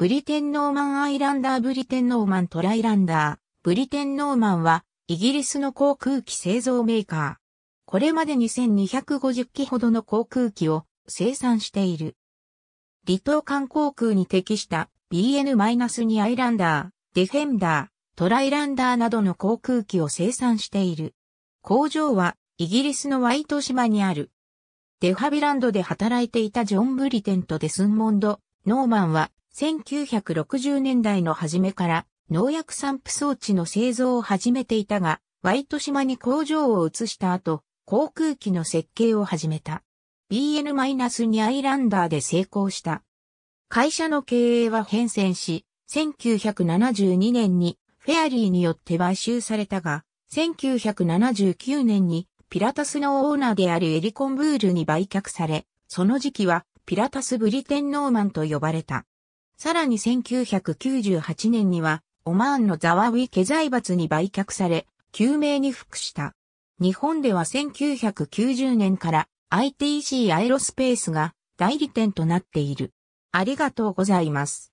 ブリテンノーマンアイランダーブリテンノーマントライランダー。ブリテンノーマンはイギリスの航空機製造メーカー。これまでに2 5 0機ほどの航空機を生産している。離島間航空に適した BN-2 アイランダー、ディフェンダー、トライランダーなどの航空機を生産している。工場はイギリスのワイト島にある。デハビランドで働いていたジョン・ブリテンとデスンモンド・ノーマンは1960年代の初めから農薬散布装置の製造を始めていたが、ワイト島に工場を移した後、航空機の設計を始めた。BN-2 アイランダーで成功した。会社の経営は変遷し、1972年にフェアリーによって買収されたが、1979年にピラタスのオーナーであるエリコンブールに売却され、その時期はピラタスブリテンノーマンと呼ばれた。さらに1998年には、オマーンのザワウィ家財閥に売却され、救命に服した。日本では1990年から ITC アイロスペースが代理店となっている。ありがとうございます。